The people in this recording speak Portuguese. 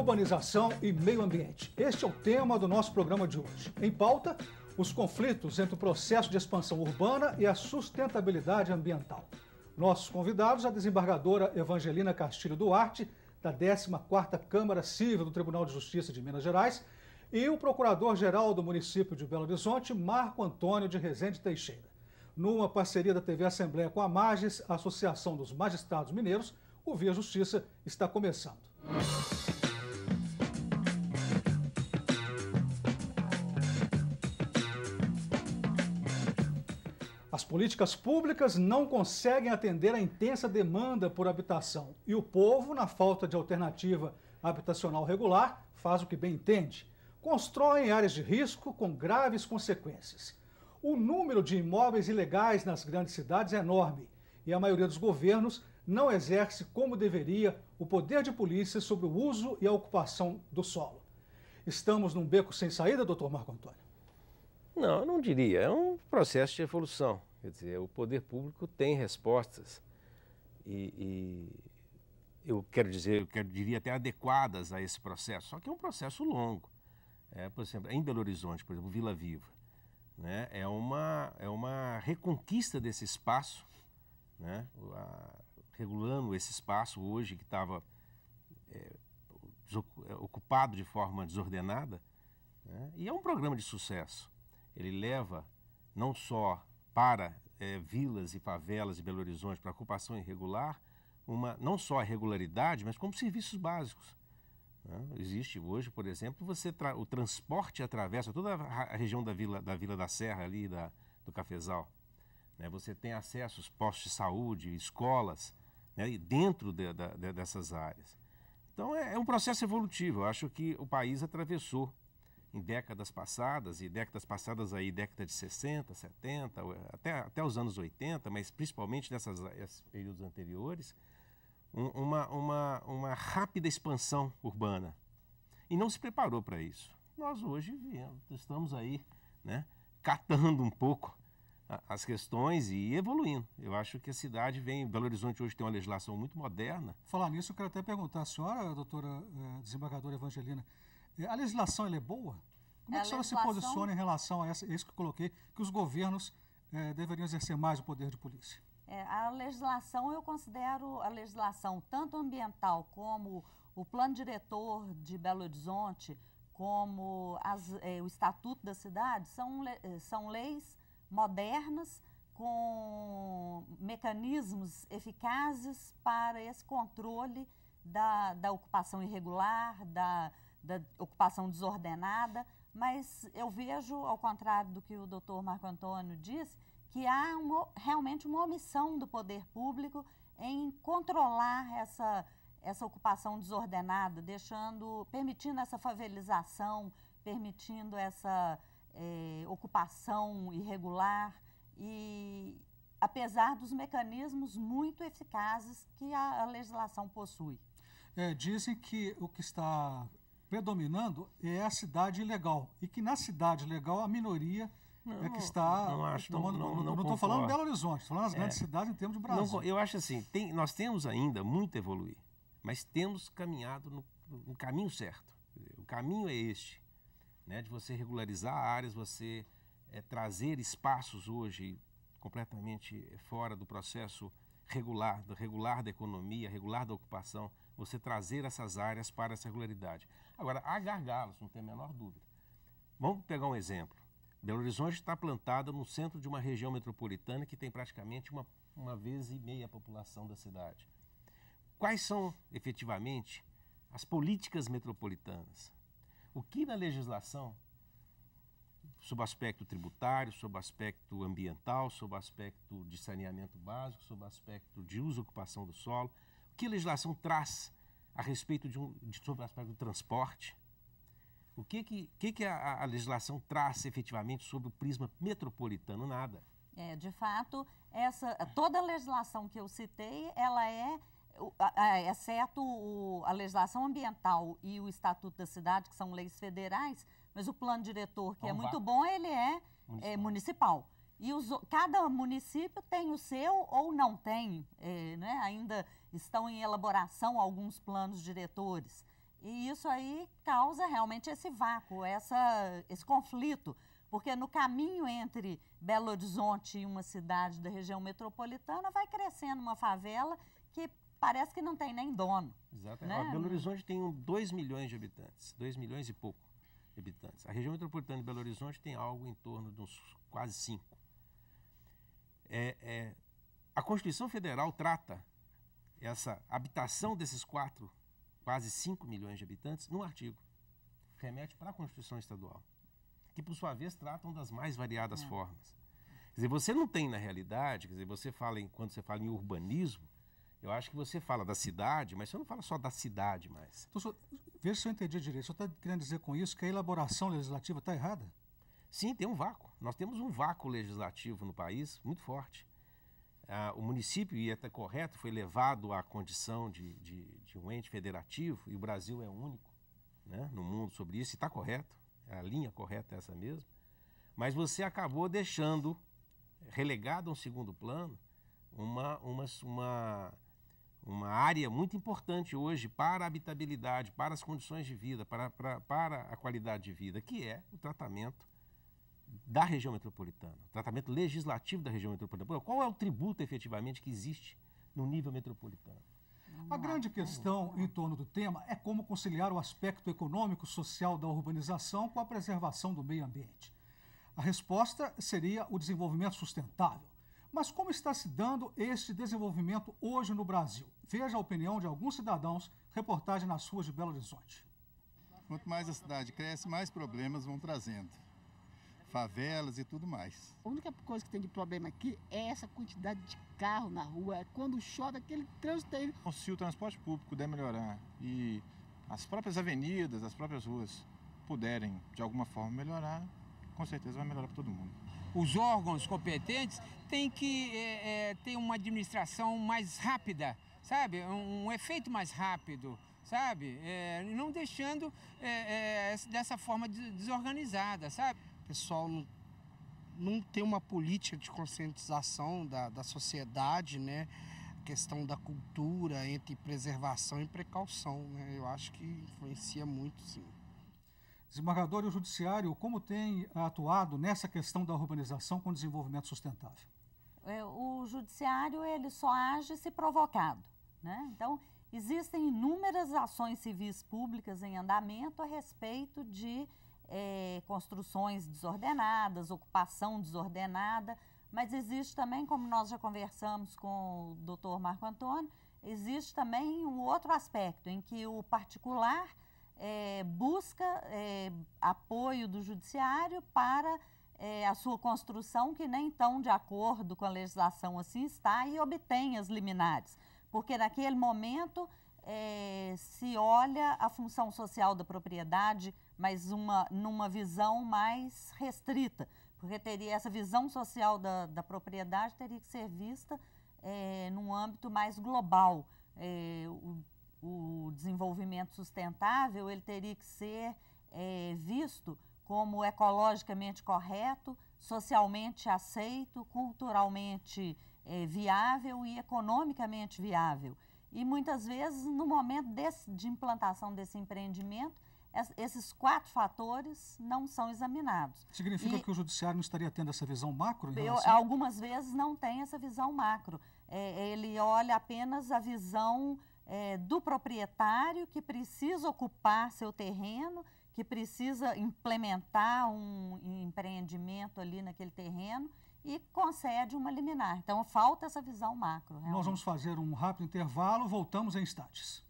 urbanização e meio ambiente. Este é o tema do nosso programa de hoje. Em pauta, os conflitos entre o processo de expansão urbana e a sustentabilidade ambiental. Nossos convidados, a desembargadora Evangelina Castilho Duarte, da 14ª Câmara Civil do Tribunal de Justiça de Minas Gerais, e o procurador-geral do município de Belo Horizonte, Marco Antônio de Rezende Teixeira. Numa parceria da TV Assembleia com a Magis, a Associação dos Magistrados Mineiros, o Via Justiça está começando. As políticas públicas não conseguem atender à intensa demanda por habitação e o povo, na falta de alternativa habitacional regular, faz o que bem entende. Constroem áreas de risco com graves consequências. O número de imóveis ilegais nas grandes cidades é enorme e a maioria dos governos não exerce como deveria o poder de polícia sobre o uso e a ocupação do solo. Estamos num beco sem saída, doutor Marco Antônio? Não, eu não diria. É um processo de evolução. Quer dizer, o poder público tem respostas e, e eu quero dizer, eu quero, diria até adequadas a esse processo, só que é um processo longo. É, por exemplo, em Belo Horizonte, por exemplo, Vila Viva, né, é, uma, é uma reconquista desse espaço, né, a, regulando esse espaço hoje que estava é, é ocupado de forma desordenada, né, e é um programa de sucesso. Ele leva não só para é, vilas e favelas de Belo Horizonte, para ocupação irregular, uma, não só a regularidade, mas como serviços básicos. Né? Existe hoje, por exemplo, você tra o transporte atravessa toda a região da Vila da, vila da Serra, ali, da, do Cafezal. Né? Você tem acessos, postos de saúde, escolas, né? dentro de, de, de, dessas áreas. Então é, é um processo evolutivo. Eu acho que o país atravessou em décadas passadas, e décadas passadas aí, década de 60, 70, até, até os anos 80, mas principalmente nesses períodos anteriores, um, uma, uma, uma rápida expansão urbana. E não se preparou para isso. Nós hoje estamos aí, né, catando um pouco as questões e evoluindo. Eu acho que a cidade vem, Belo Horizonte hoje tem uma legislação muito moderna. Falar nisso, eu quero até perguntar à senhora, doutora eh, desembargadora Evangelina, é, a legislação é boa? Como é que a senhora legislação... se posiciona em relação a, essa, isso que eu coloquei, que os governos é, deveriam exercer mais o poder de polícia? É, a legislação, eu considero a legislação tanto ambiental como o plano diretor de Belo Horizonte, como as, é, o Estatuto da Cidade, são, são leis modernas com mecanismos eficazes para esse controle da, da ocupação irregular, da, da ocupação desordenada, mas eu vejo, ao contrário do que o doutor Marco Antônio disse, que há uma, realmente uma omissão do poder público em controlar essa, essa ocupação desordenada, deixando, permitindo essa favelização, permitindo essa é, ocupação irregular e apesar dos mecanismos muito eficazes que a, a legislação possui. É, dizem que o que está predominando é a cidade legal. E que na cidade legal a minoria é não, é que está não acho, tomando. Não estou falando Belo Horizonte, estou falando das é, grandes cidades em termos de Brasil. Não, eu acho assim, tem, nós temos ainda muito a evoluir, mas temos caminhado no, no caminho certo. O caminho é este, né, de você regularizar áreas, você é, trazer espaços hoje completamente fora do processo regular, regular da economia, regular da ocupação, você trazer essas áreas para essa regularidade. Agora, há gargalos, não tem a menor dúvida. Vamos pegar um exemplo. Belo Horizonte está plantada no centro de uma região metropolitana que tem praticamente uma, uma vez e meia a população da cidade. Quais são, efetivamente, as políticas metropolitanas? O que na legislação sob aspecto tributário, sob aspecto ambiental, sob aspecto de saneamento básico, sob aspecto de uso e ocupação do solo. O que a legislação traz a respeito de, um, de sobre o aspecto do transporte? O que, que, que, que a, a legislação traz efetivamente sobre o prisma metropolitano? Nada. É, de fato, essa, toda a legislação que eu citei, ela é exceto a legislação ambiental e o Estatuto da Cidade, que são leis federais, mas o plano diretor, que é muito bom, ele é, é municipal. É, municipal. E os, cada município tem o seu ou não tem, é, né? ainda estão em elaboração alguns planos diretores. E isso aí causa realmente esse vácuo, essa, esse conflito, porque no caminho entre Belo Horizonte e uma cidade da região metropolitana vai crescendo uma favela que parece que não tem nem dono. Exatamente. Né? Belo Horizonte tem 2 milhões de habitantes, 2 milhões e pouco habitantes. A região metropolitana de Belo Horizonte tem algo em torno de uns quase 5. É, é, a Constituição Federal trata essa habitação desses quatro, quase 5 milhões de habitantes, num artigo. Remete para a Constituição Estadual, que por sua vez tratam das mais variadas é. formas. Quer dizer, você não tem na realidade, quer dizer, você fala em, quando você fala em urbanismo, eu acho que você fala da cidade, mas você não fala só da cidade mais. Então, só, veja se eu entendi direito. Você está querendo dizer com isso que a elaboração legislativa está errada? Sim, tem um vácuo. Nós temos um vácuo legislativo no país muito forte. Ah, o município, e até correto, foi levado à condição de, de, de, um ente federativo, e o Brasil é único né, no mundo sobre isso, e está correto, a linha correta é essa mesmo. Mas você acabou deixando relegado a um segundo plano uma, uma, uma uma área muito importante hoje para a habitabilidade, para as condições de vida, para, para, para a qualidade de vida, que é o tratamento da região metropolitana, o tratamento legislativo da região metropolitana. Qual é o tributo efetivamente que existe no nível metropolitano? A ah, grande tá. questão em torno do tema é como conciliar o aspecto econômico social da urbanização com a preservação do meio ambiente. A resposta seria o desenvolvimento sustentável mas como está se dando este desenvolvimento hoje no Brasil? Veja a opinião de alguns cidadãos, reportagem nas ruas de Belo Horizonte. Quanto mais a cidade cresce, mais problemas vão trazendo. Favelas e tudo mais. A única coisa que tem de problema aqui é essa quantidade de carro na rua. É quando chove, aquele trânsito aí. Se o transporte público der melhorar e as próprias avenidas, as próprias ruas puderem de alguma forma melhorar, com certeza vai melhorar para todo mundo os órgãos competentes têm que é, é, ter uma administração mais rápida, sabe? Um, um efeito mais rápido, sabe? É, não deixando é, é, dessa forma desorganizada, sabe? Pessoal, não tem uma política de conscientização da, da sociedade, né? A questão da cultura entre preservação e precaução, né? Eu acho que influencia muito, sim desembargador e o judiciário, como tem atuado nessa questão da urbanização com desenvolvimento sustentável? É, o judiciário ele só age se provocado. Né? Então, existem inúmeras ações civis públicas em andamento a respeito de é, construções desordenadas, ocupação desordenada, mas existe também, como nós já conversamos com o doutor Marco Antônio, existe também o um outro aspecto em que o particular é, busca é, apoio do judiciário para é, a sua construção, que nem tão de acordo com a legislação assim está, e obtém as liminares. Porque naquele momento é, se olha a função social da propriedade, mas uma, numa visão mais restrita. Porque teria essa visão social da, da propriedade teria que ser vista é, num âmbito mais global. É, o o desenvolvimento sustentável ele teria que ser é, visto como ecologicamente correto, socialmente aceito, culturalmente é, viável e economicamente viável. E muitas vezes, no momento desse, de implantação desse empreendimento, esses quatro fatores não são examinados. Significa e, que o judiciário não estaria tendo essa visão macro? Eu, algumas vezes não tem essa visão macro. É, ele olha apenas a visão é, do proprietário que precisa ocupar seu terreno, que precisa implementar um empreendimento ali naquele terreno e concede uma liminar. Então falta essa visão macro. Realmente. Nós vamos fazer um rápido intervalo, voltamos em instantes.